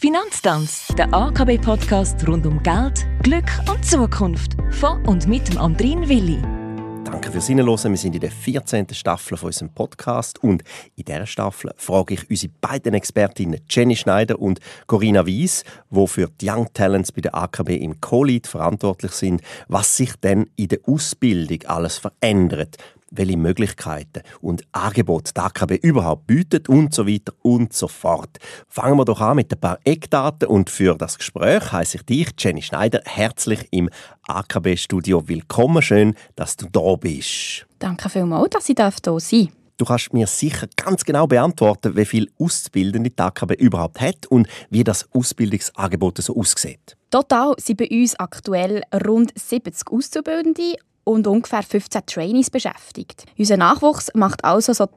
Finanztanz, der AKB-Podcast rund um Geld, Glück und Zukunft. Von und mit dem Andrin Willi. Danke fürs Hinhören. Wir sind in der 14. Staffel von unserem Podcast. Und in dieser Staffel frage ich unsere beiden Expertinnen Jenny Schneider und Corinna Wies, die für die Young Talents bei der AKB im Co-Lead verantwortlich sind, was sich denn in der Ausbildung alles verändert welche Möglichkeiten und Angebote die AKB überhaupt bietet und so weiter und so fort. Fangen wir doch an mit ein paar Eckdaten und für das Gespräch heiße ich dich, Jenny Schneider, herzlich im AKB-Studio. Willkommen, schön, dass du da bist. Danke vielmals, dass ich hier sein darf. Du kannst mir sicher ganz genau beantworten, wie viel Auszubildende die AKB überhaupt hat und wie das Ausbildungsangebot so aussieht. Total sind bei uns aktuell rund 70 Auszubildende und ungefähr 15 Trainees beschäftigt. Unser Nachwuchs macht also so ca.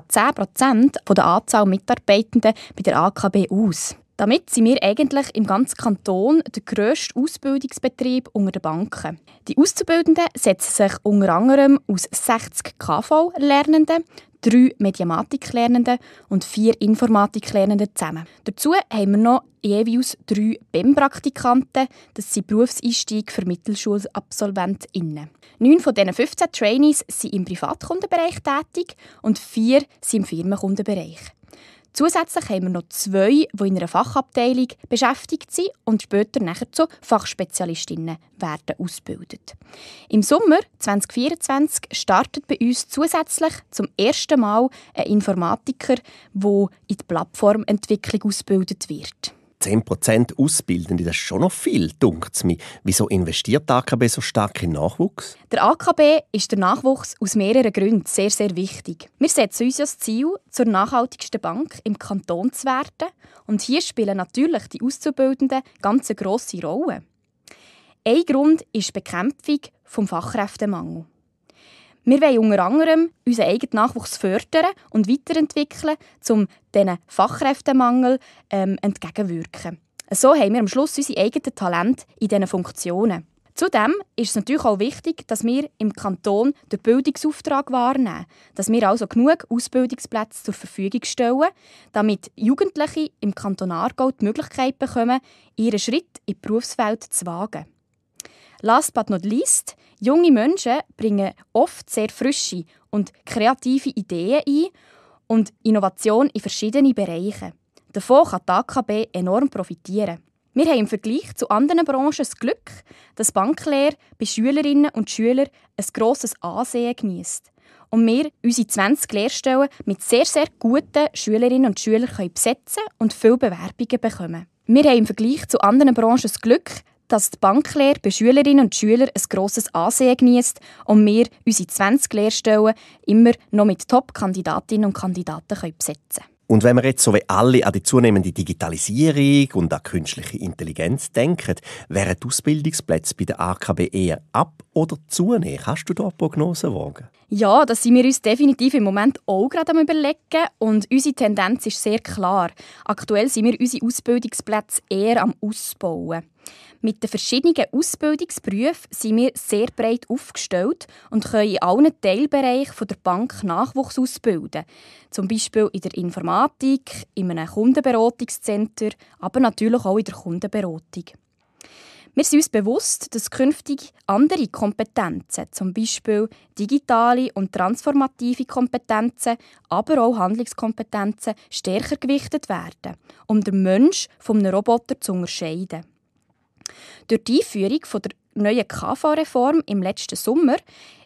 10% der Anzahl Mitarbeitenden bei der AKB aus. Damit sind wir eigentlich im ganzen Kanton der grösste Ausbildungsbetrieb unter den Banken. Die Auszubildenden setzen sich unter anderem aus 60 KV-Lernenden, drei Mediamatik-Lernenden und vier Informatik-Lernenden zusammen. Dazu haben wir noch jeweils drei BEM-Praktikanten. Das sind Berufseinstieg für MittelschulabsolventInnen. Neun von diesen 15 Trainees sind im Privatkundenbereich tätig und vier sind im Firmenkundenbereich. Zusätzlich haben wir noch zwei, die in einer Fachabteilung beschäftigt sind und später nachher zu Fachspezialistinnen werden ausgebildet. Im Sommer 2024 startet bei uns zusätzlich zum ersten Mal ein Informatiker, der in die Plattformentwicklung ausgebildet wird. 10% Ausbildende, das ist schon noch viel, dunkt mir. Wieso investiert der AKB so stark in Nachwuchs? Der AKB ist der Nachwuchs aus mehreren Gründen sehr, sehr wichtig. Wir setzen uns das Ziel, zur nachhaltigsten Bank im Kanton zu werden. Und hier spielen natürlich die Auszubildenden ganz eine grosse Rolle. Ein Grund ist die Bekämpfung vom Fachkräftemangel. Wir wollen unter anderem unseren eigenen Nachwuchs fördern und weiterentwickeln, um diesen Fachkräftemangel ähm, entgegenwirken. So haben wir am Schluss unsere eigenen Talente in diesen Funktionen. Zudem ist es natürlich auch wichtig, dass wir im Kanton den Bildungsauftrag wahrnehmen, dass wir also genug Ausbildungsplätze zur Verfügung stellen, damit Jugendliche im Kanton Aargau die Möglichkeit bekommen, ihren Schritt in die Berufswelt zu wagen. Last but not least Junge Menschen bringen oft sehr frische und kreative Ideen ein und Innovation in verschiedene Bereiche. Davon kann die AKB enorm profitieren. Wir haben im Vergleich zu anderen Branchen das Glück, dass Banklehr bei Schülerinnen und Schülern ein grosses Ansehen genießt und wir unsere 20 Lehrstellen mit sehr, sehr guten Schülerinnen und Schülern können besetzen und viele Bewerbungen bekommen. Wir haben im Vergleich zu anderen Branchen das Glück, dass die Banklehre bei Schülerinnen und Schülern ein grosses Ansehen genießt und wir unsere 20 Lehrstellen immer noch mit Top-Kandidatinnen und Kandidaten besetzen können. Und wenn wir jetzt so wie alle an die zunehmende Digitalisierung und an künstliche Intelligenz denken, wären die Ausbildungsplätze bei der AKB eher ab oder zu? Hast du da Prognosen wagen? Ja, das sind wir uns definitiv im Moment auch gerade am überlegen und unsere Tendenz ist sehr klar. Aktuell sind wir unsere Ausbildungsplätze eher am Ausbauen. Mit den verschiedenen Ausbildungsberufen sind wir sehr breit aufgestellt und können in allen Teilbereichen der Bank Nachwuchs ausbilden. Zum Beispiel in der Informatik, in einem Kundenberatungszentrum, aber natürlich auch in der Kundenberatung. Wir sind uns bewusst, dass künftig andere Kompetenzen, zum Beispiel digitale und transformative Kompetenzen, aber auch Handlungskompetenzen, stärker gewichtet werden, um den Mensch vom Roboter zu unterscheiden. Durch die Einführung der neuen KV-Reform im letzten Sommer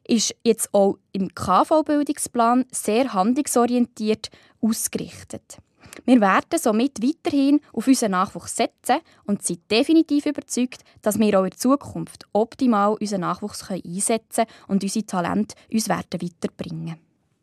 ist jetzt auch im KV-Bildungsplan sehr handlungsorientiert ausgerichtet. Wir werden somit weiterhin auf unseren Nachwuchs setzen und sind definitiv überzeugt, dass wir auch in Zukunft optimal unseren Nachwuchs einsetzen können und unsere Talente uns werden weiterbringen.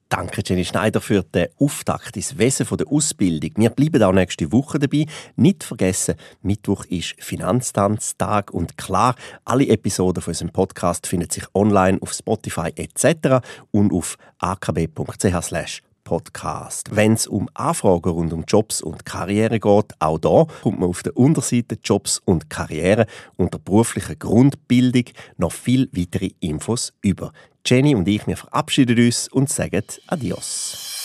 Danke, Jenny Schneider, für den Auftakt ins Wesen der Ausbildung. Wir bleiben auch nächste Woche dabei. Nicht vergessen, Mittwoch ist Finanztanztag und klar, alle Episoden von unserem Podcast finden sich online auf Spotify etc. und auf akb.ch Podcast. Wenn es um Anfragen rund um Jobs und Karriere geht, auch da kommt man auf der Unterseite Jobs und Karriere unter beruflicher Grundbildung noch viel weitere Infos über. Jenny und ich, wir verabschieden uns und sagen Adios.